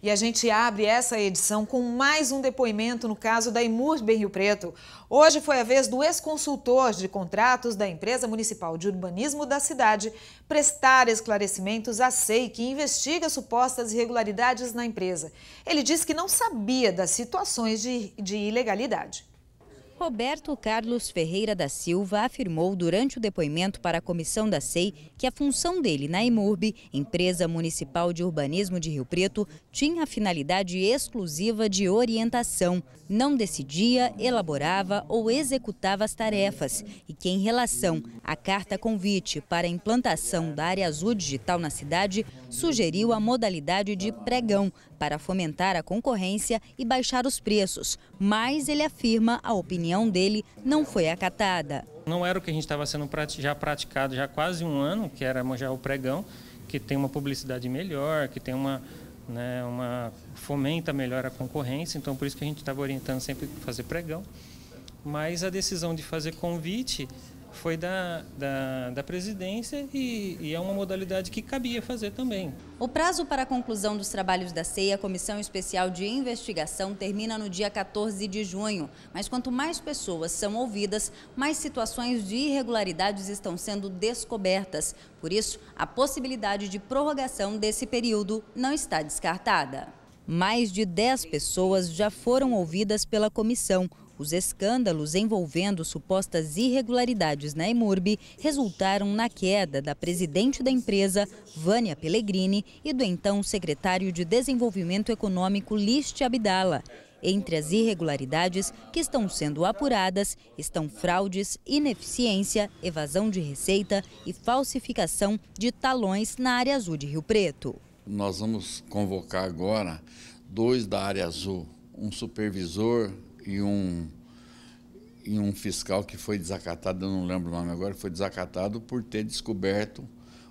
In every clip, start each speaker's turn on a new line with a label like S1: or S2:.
S1: E a gente abre essa edição com mais um depoimento no caso da Imurb Rio Preto. Hoje foi a vez do ex-consultor de contratos da Empresa Municipal de Urbanismo da cidade prestar esclarecimentos à SEI, que investiga supostas irregularidades na empresa. Ele disse que não sabia das situações de, de ilegalidade.
S2: Roberto Carlos Ferreira da Silva afirmou durante o depoimento para a comissão da SEI que a função dele na IMURB, Empresa Municipal de Urbanismo de Rio Preto, tinha a finalidade exclusiva de orientação. Não decidia, elaborava ou executava as tarefas e que, em relação à carta convite para a implantação da área azul digital na cidade, sugeriu a modalidade de pregão para fomentar a concorrência e baixar os preços. Mas ele afirma a opinião opinião dele não foi acatada.
S3: Não era o que a gente estava sendo já praticado já há quase um ano, que era manjar o pregão, que tem uma publicidade melhor, que tem uma, né, uma fomenta melhor a concorrência, então por isso que a gente estava orientando sempre fazer pregão. Mas a decisão de fazer convite foi da, da, da presidência e, e, é uma modalidade que cabia fazer também.
S2: O prazo para a conclusão dos trabalhos da Ceia, Comissão Especial de Investigação, termina no dia 14 de junho. Mas quanto mais pessoas são ouvidas, mais situações de irregularidades estão sendo descobertas. Por isso, a possibilidade de prorrogação desse período não está descartada mais de 10 pessoas já foram ouvidas pela comissão. Os escândalos envolvendo supostas irregularidades na Emurb resultaram na queda da presidente da empresa, Vânia Pellegrini, e do então secretário de Desenvolvimento Econômico, Liste Abdala. Entre as irregularidades que estão sendo apuradas estão fraudes, ineficiência, evasão de receita e falsificação de talões na área azul de Rio Preto
S4: nós vamos convocar agora dois da área azul, um supervisor e um e um fiscal que foi desacatado, eu não lembro o nome agora, foi desacatado por ter descoberto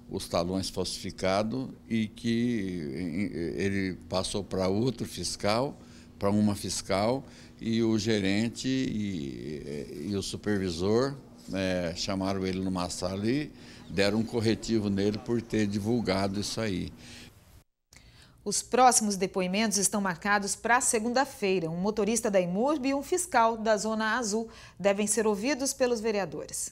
S4: os talões falsificados e que ele passou para outro fiscal, para uma fiscal, e o gerente e, e o supervisor é, chamaram ele numa sala e deram um corretivo nele por ter divulgado isso aí.
S1: Os próximos depoimentos estão marcados para segunda-feira. Um motorista da IMURB e um fiscal da Zona Azul devem ser ouvidos pelos vereadores.